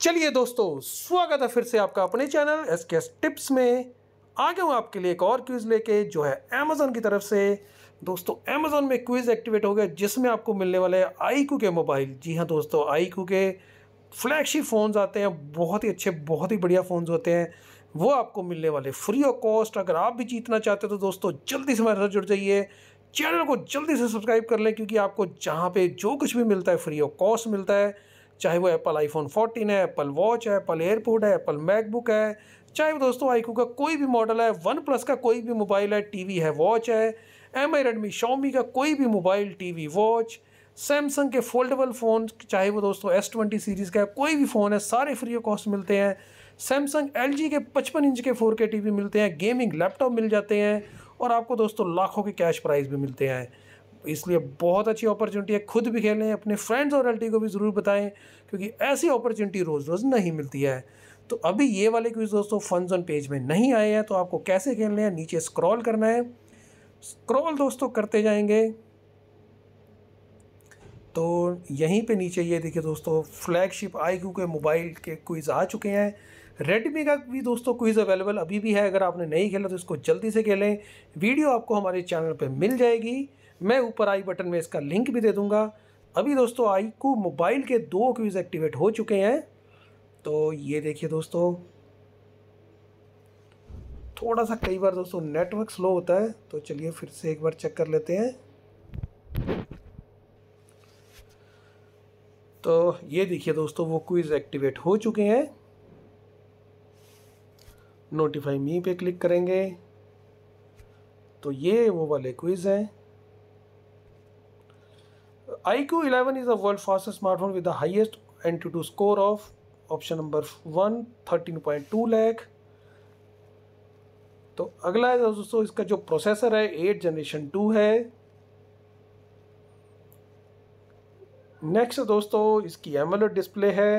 चलिए दोस्तों स्वागत है फिर से आपका अपने channel S K S tips में आ गया हूँ आपके लिए एक और क्विज़ लेके जो है अमेजोन की तरफ से दोस्तों अमेजोन में क्विज़ एक्टिवेट हो गया जिसमें आपको मिलने वाले हैं आई के मोबाइल जी हाँ दोस्तों आई के फ्लैगशिप फ़ोन्स आते हैं बहुत ही अच्छे बहुत ही बढ़िया फ़ोन्स होते हैं वो आपको मिलने वाले फ्री ऑफ कॉस्ट अगर आप भी जीतना चाहते हो तो दोस्तों जल्दी से हमारे साथ जुड़ जाइए चैनल को जल्दी से सब्सक्राइब कर लें क्योंकि आपको जहाँ पे जो कुछ भी मिलता है फ्री ऑफ कॉस्ट मिलता है चाहे वो एप्पल आईफोन 14 है एप्पल वॉच है एप्पल एयरपोर्ट है एप्पल मैकबुक है चाहे वो दोस्तों आईकू का कोई भी मॉडल है वन प्लस का कोई भी मोबाइल है टीवी है वॉच है एम आई रेडमी शॉमी का कोई भी मोबाइल टीवी वॉच सैमसंग के फोल्डेबल फ़ोन चाहे वो दोस्तों एस ट्वेंटी सीरीज़ का कोई भी फ़ोन है सारे फ्री ऑफ कॉस्ट मिलते हैं सैमसंग एल के पचपन इंच के फोर के टी मिलते हैं गेमिंग लैपटॉप मिल जाते हैं और आपको दोस्तों लाखों के कैश प्राइज़ भी मिलते हैं इसलिए बहुत अच्छी अपॉर्चुनिटी है खुद भी खेलें अपने फ्रेंड्स और रिलेटिव को भी ज़रूर बताएं क्योंकि ऐसी अपॉर्चुनिटी रोज़ रोज़ नहीं मिलती है तो अभी ये वाले क्विज़ दोस्तों फन जोन पेज में नहीं आए हैं तो आपको कैसे खेलने हैं नीचे स्क्रॉल करना है स्क्रॉल दोस्तों करते जाएंगे तो यहीं पे नीचे ये देखिए दोस्तों फ्लैगशिप आई के मोबाइल के क्विज़ आ चुके हैं रेडमी का भी दोस्तों क्विज़ अवेलेबल अभी भी है अगर आपने नहीं खेला तो इसको जल्दी से खेलें वीडियो आपको हमारे चैनल पर मिल जाएगी मैं ऊपर आई बटन में इसका लिंक भी दे दूँगा अभी दोस्तों आई को मोबाइल के दो क्विज़ एक्टिवेट हो चुके हैं तो ये देखिए दोस्तों थोड़ा सा कई बार दोस्तों नेटवर्क स्लो होता है तो चलिए फिर से एक बार चेक कर लेते हैं तो ये देखिए दोस्तों वो क्विज़ एक्टिवेट हो चुके हैं नोटिफाई मी पे क्लिक करेंगे तो ये वो वाले क्विज हैं iQOO eleven is a world fastest smartphone with the highest AnTuTu score of option number one thirteen point two lakh तो अगला है दोस्तों इसका जो प्रोसेसर है एट जनरेशन टू है नेक्स्ट दोस्तों इसकी एमोलेड डिस्प्ले है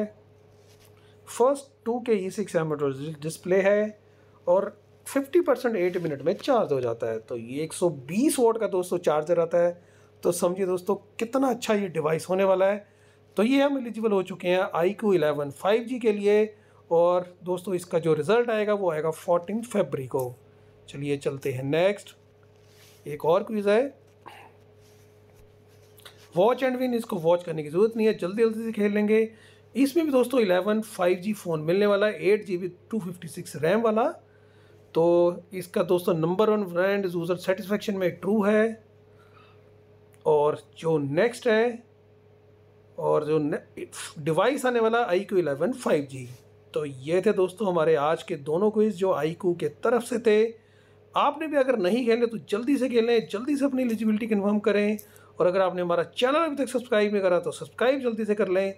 first two K E six display है और 50 परसेंट एट मिनट में चार्ज हो जाता है तो ये 120 वोट का दोस्तों चार्जर आता है तो समझिए दोस्तों कितना अच्छा ये डिवाइस होने वाला है तो ये हम एलिजिबल हो चुके हैं iQOO eleven five G के लिए और दोस्तों इसका जो रिज़ल्ट आएगा वो आएगा फोर्टीन फेबरी को चलिए चलते हैं नेक्स्ट एक और क्विज़ है वॉच एंड विन इसको वॉच करने की ज़रूरत नहीं है जल्दी जल्दी से खेल लेंगे इसमें भी दोस्तों इलेवन फाइव जी फ़ोन मिलने वाला है eight G B two fifty six RAM वाला तो इसका दोस्तों number one brand user satisfaction में ट्रू है और जो नेक्स्ट है और जो डिवाइस आने वाला iQOO eleven five G तो ये थे दोस्तों हमारे आज के दोनों क्विज जो आई क्यू के तरफ से थे आपने भी अगर नहीं खेले तो जल्दी से खेलें जल्दी से अपनी एलिजिबिलिटी कन्फर्म करें और अगर आपने हमारा चैनल अभी तक सब्सक्राइब नहीं करा तो सब्सक्राइब जल्दी से कर लें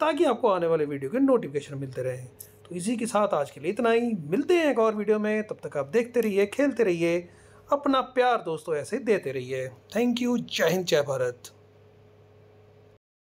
ताकि आपको आने वाले वीडियो के नोटिफिकेशन मिलते रहें तो इसी के साथ आज के लिए इतना ही मिलते हैं एक और वीडियो में तब तक आप देखते रहिए खेलते रहिए अपना प्यार दोस्तों ऐसे देते रहिए थैंक यू जय हिंद जय भारत